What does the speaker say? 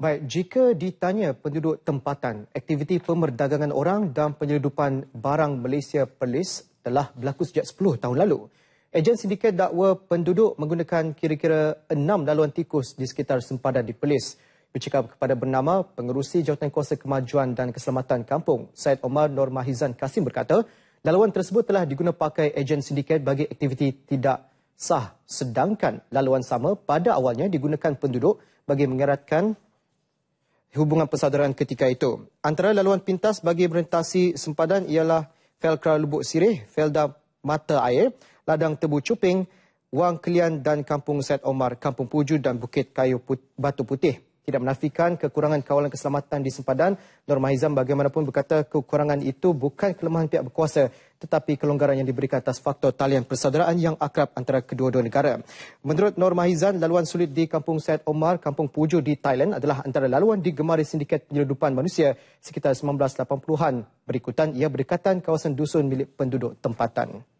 Baik, jika ditanya penduduk tempatan, aktiviti pemerdagangan orang dan penyeludupan barang Malaysia Perlis telah berlaku sejak 10 tahun lalu. Ejen sindiket dakwa penduduk menggunakan kira-kira 6 laluan tikus di sekitar sempadan di Perlis. Bercakap kepada bernama Pengerusi Jawatan Kuasa Kemajuan dan Keselamatan Kampung, Syed Omar Normahizan Kasim berkata, laluan tersebut telah diguna pakai ejen sindiket bagi aktiviti tidak sah. Sedangkan laluan sama pada awalnya digunakan penduduk bagi mengeratkan hubungan persaudaraan ketika itu. Antara laluan pintas bagi berhentasi sempadan ialah Felkra Lubuk Sirih, Felda Mata Air, Ladang Tebu Cuping, Wang Kelian dan Kampung Set Omar, Kampung Puju dan Bukit Kayu Put Batu Putih tidak menafikan kekurangan kawalan keselamatan di sempadan. Nur Mahizam bagaimanapun berkata kekurangan itu bukan kelemahan pihak berkuasa tetapi kelonggaran yang diberikan atas faktor talian persaudaraan yang akrab antara kedua-dua negara. Menurut Nur Mahizan, laluan sulit di Kampung Syed Omar, Kampung Puju di Thailand adalah antara laluan digemari sindiket penyeludupan manusia sekitar 1980-an. Berikutan ia berdekatan kawasan dusun milik penduduk tempatan.